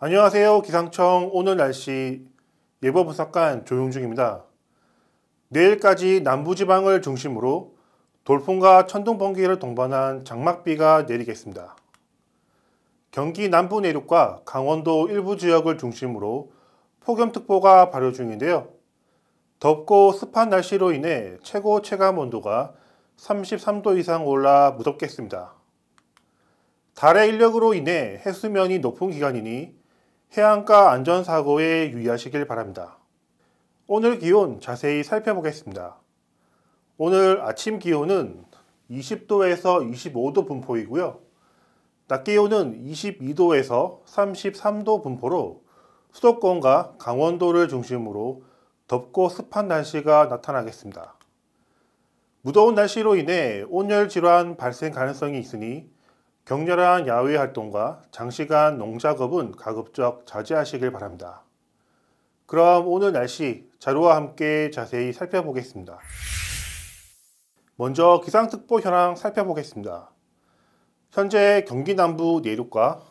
안녕하세요. 기상청 오늘 날씨 예보분석관 조용중입니다. 내일까지 남부지방을 중심으로 돌풍과 천둥번개를 동반한 장막비가 내리겠습니다. 경기 남부 내륙과 강원도 일부 지역을 중심으로 폭염특보가 발효 중인데요. 덥고 습한 날씨로 인해 최고 체감온도가 33도 이상 올라 무덥겠습니다. 달의 인력으로 인해 해수면이 높은 기간이니 해안가 안전사고에 유의하시길 바랍니다. 오늘 기온 자세히 살펴보겠습니다. 오늘 아침 기온은 20도에서 25도 분포이고요. 낮 기온은 22도에서 33도 분포로 수도권과 강원도를 중심으로 덥고 습한 날씨가 나타나겠습니다. 무더운 날씨로 인해 온열 질환 발생 가능성이 있으니 격렬한 야외 활동과 장시간 농작업은 가급적 자제하시길 바랍니다. 그럼 오늘 날씨 자료와 함께 자세히 살펴보겠습니다. 먼저 기상특보 현황 살펴보겠습니다. 현재 경기 남부 내륙과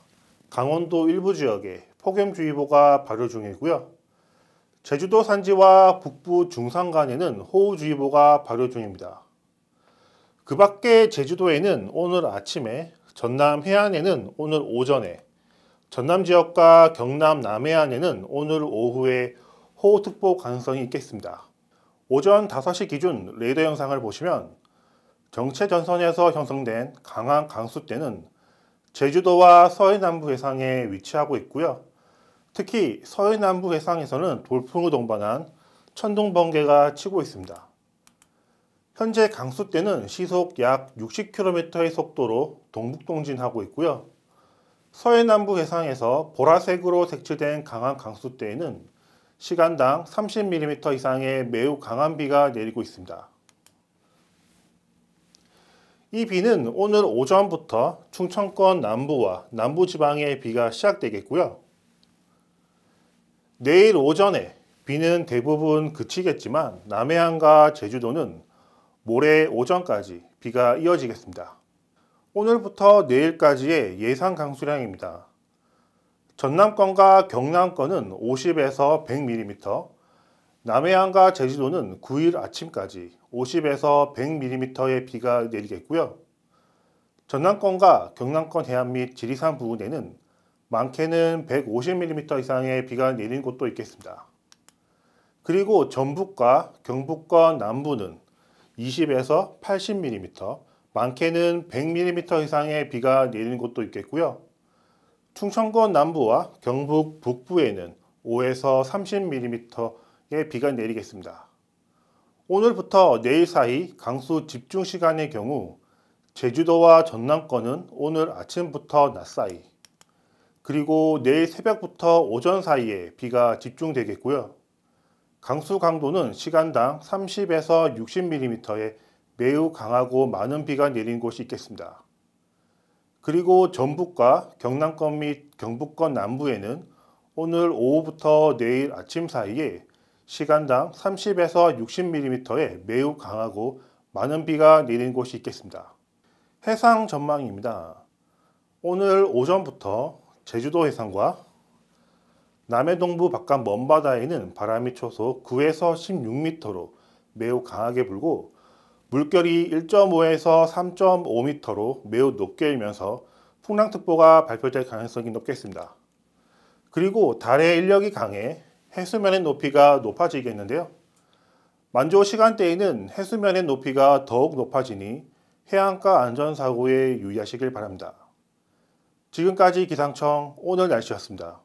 강원도 일부 지역에 폭염주의보가 발효 중이고요. 제주도 산지와 북부 중산간에는 호우주의보가 발효 중입니다. 그 밖에 제주도에는 오늘 아침에 전남 해안에는 오늘 오전에 전남 지역과 경남 남해안에는 오늘 오후에 호우특보 가능성이 있겠습니다. 오전 5시 기준 레이더 영상을 보시면 정체 전선에서 형성된 강한 강수대는 제주도와 서해남부 해상에 위치하고 있고요. 특히 서해남부 해상에서는 돌풍을 동반한 천둥 번개가 치고 있습니다. 현재 강수대는 시속 약 60km의 속도로 동북동진하고 있고요. 서해남부 해상에서 보라색으로 색칠된 강한 강수대에는 시간당 30mm 이상의 매우 강한 비가 내리고 있습니다. 이 비는 오늘 오전부터 충청권 남부와 남부지방에 비가 시작되겠고요. 내일 오전에 비는 대부분 그치겠지만 남해안과 제주도는 모레 오전까지 비가 이어지겠습니다. 오늘부터 내일까지의 예상 강수량입니다. 전남권과 경남권은 50에서 100mm, 남해안과 제주도는 9일 아침까지 50에서 100mm의 비가 내리겠고요. 전남권과 경남권 해안 및 지리산 부근에는 많게는 150mm 이상의 비가 내린 곳도 있겠습니다. 그리고 전북과 경북권 남부는 20에서 80mm, 많게는 100mm 이상의 비가 내리는 곳도 있겠고요. 충청권 남부와 경북 북부에는 5에서 30mm의 비가 내리겠습니다. 오늘부터 내일 사이 강수 집중 시간의 경우 제주도와 전남권은 오늘 아침부터 낮 사이 그리고 내일 새벽부터 오전 사이에 비가 집중되겠고요. 강수 강도는 시간당 30에서 60mm의 매우 강하고 많은 비가 내린 곳이 있겠습니다. 그리고 전북과 경남권 및 경북권 남부에는 오늘 오후부터 내일 아침 사이에 시간당 30에서 60mm의 매우 강하고 많은 비가 내린 곳이 있겠습니다. 해상 전망입니다. 오늘 오전부터 제주도 해상과 남해동부 바깥 먼바다에는 바람이 초속 9에서 16m로 매우 강하게 불고 물결이 1.5에서 3.5m로 매우 높게 일면서 풍랑특보가 발표될 가능성이 높겠습니다. 그리고 달의 인력이 강해 해수면의 높이가 높아지겠는데요. 만조 시간대에는 해수면의 높이가 더욱 높아지니 해안가 안전사고에 유의하시길 바랍니다. 지금까지 기상청 오늘 날씨였습니다.